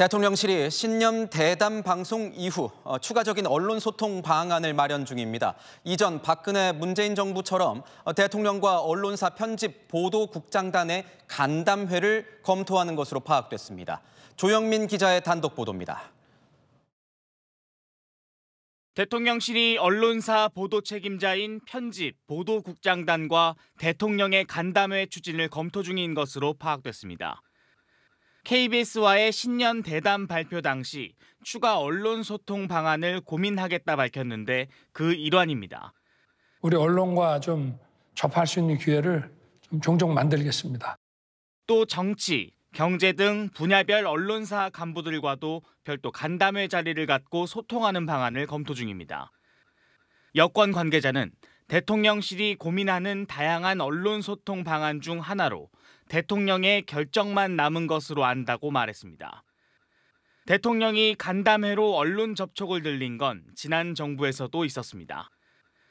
대통령실이 신년 대담 방송 이후 어, 추가적인 언론 소통 방안을 마련 중입니다. 이전 박근혜 문재인 정부처럼 어, 대통령과 언론사 편집 보도국장단의 간담회를 검토하는 것으로 파악됐습니다. 조영민 기자의 단독 보도입니다. 대통령실이 언론사 보도 책임자인 편집 보도국장단과 대통령의 간담회 추진을 검토 중인 것으로 파악됐습니다. KBS와의 신년 대담 발표 당시 추가 언론 소통 방안을 고민하겠다 밝혔는데 그 일환입니다. 우리 언론과 좀 접할 수 있는 기회를 좀 종종 만들겠습니다. 또 정치, 경제 등 분야별 언론사 간부들과도 별도 간담회 자리를 갖고 소통하는 방안을 검토 중입니다. 여권 관계자는 대통령실이 고민하는 다양한 언론 소통 방안 중 하나로 대통령의 결정만 남은 것으로 안다고 말했습니다. 대통령이 간담회로 언론 접촉을 늘린 건 지난 정부에서도 있었습니다.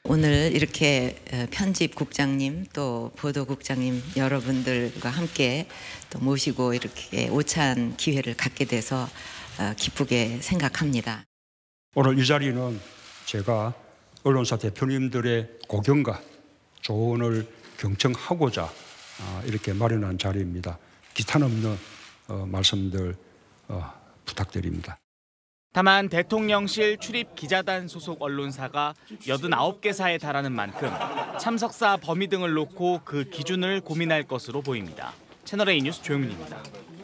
오늘 이렇게 편집국장님 또 보도국장님 여러분들과 함께 또 모시고 이렇게 오찬 기회를 갖게 돼서 어, 기쁘게 생각합니다. 오늘 이 자리는 제가 언론사 대표님들의 고견과 조언을 경청하고자 어, 이렇게 마련한 자리입니다. 기탄 없는 어, 말씀들 어, 부탁드립니다. 다만 대통령실 출입 기자단 소속 언론사가 89개사에 달하는 만큼 참석사 범위 등을 놓고 그 기준을 고민할 것으로 보입니다. 채널A 뉴스 조용민입니다.